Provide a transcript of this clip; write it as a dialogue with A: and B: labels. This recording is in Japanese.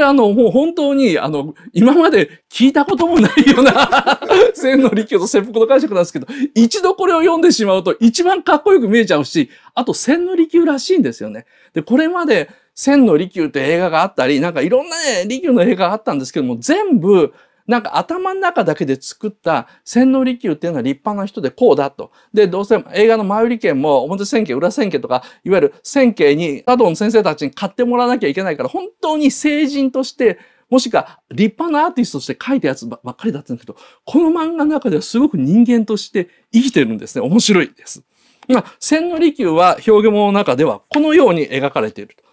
A: れあの、もう本当に、あの、今まで聞いたこともないような 千の利休と切腹の解釈なんですけど、一度これを読んでしまうと一番かっこよく見えちゃうし、あと千の休らしいんですよね。で、これまで千の利休って映画があったり、なんかいろんなね、利休の映画があったんですけども、全部、なんか頭の中だけで作った千利休っていうのは立派な人でこうだと。で、どうせ映画の前売り券も表千家、裏千家とか、いわゆる千家に、佐藤先生たちに買ってもらわなきゃいけないから、本当に成人として、もしくは立派なアーティストとして書いたやつばっかりだったんだけど、この漫画の中ではすごく人間として生きてるんですね。面白いです。まあ、千利休は表現物の中ではこのように描かれていると。